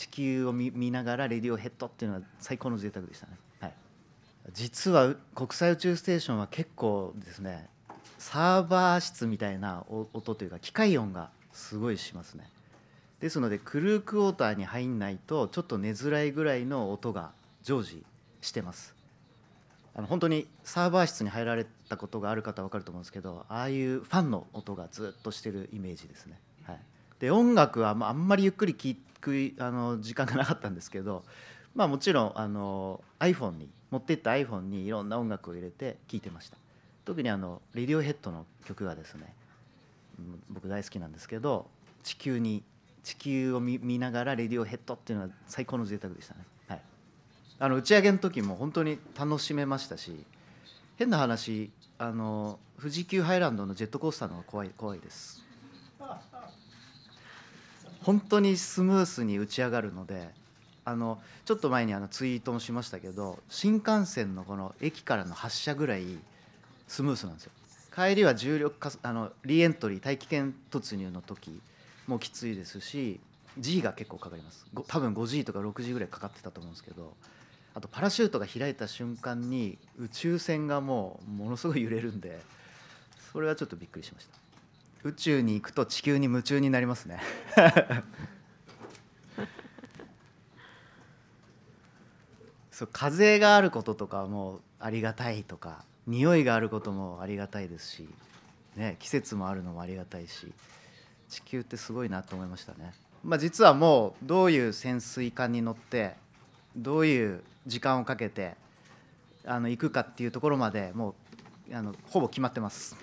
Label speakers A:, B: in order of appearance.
A: 地球を見ながらレディオヘッドっていうのは最高の贅沢でしたね、はい、実は国際宇宙ステーションは結構ですねサーバー室みたいな音というか機械音がすごいしますねですのでクルークォーターに入んないとちょっと寝づらいぐらいの音が常時してますあの本当にサーバー室に入られたことがある方は分かると思うんですけどああいうファンの音がずっとしてるイメージですね、はい、で音楽はあんまりゆっくり聴い食いあの時間がなかったんですけど、まあ、もちろんあの iPhone に持ってった iPhone にいろんな音楽を入れて聴いてました特にあのレディオヘッドの曲がですね僕大好きなんですけど地球に地球を見ながらレディオヘッドっていうのは最高の贅沢でしたね、はい、あの打ち上げの時も本当に楽しめましたし変な話あの富士急ハイランドのジェットコースターの方が怖い怖いです本当にスムースに打ち上がるのであのちょっと前にあのツイートもしましたけど新幹線のこの駅からの発車ぐらいスムースなんですよ帰りは重力かあのリエントリー大気圏突入の時もきついですし G が結構かかります多分 5G とか 6G ぐらいかかってたと思うんですけどあとパラシュートが開いた瞬間に宇宙船がもうものすごい揺れるんでそれはちょっとびっくりしました。宇宙に行くと地球に夢中になりますね そう風があることとかもありがたいとか匂いがあることもありがたいですし、ね、季節もあるのもありがたいし地球ってすごいなと思いましたね。まあ、実はもうどういう潜水艦に乗ってどういう時間をかけてあの行くかっていうところまでもうあのほぼ決まってます。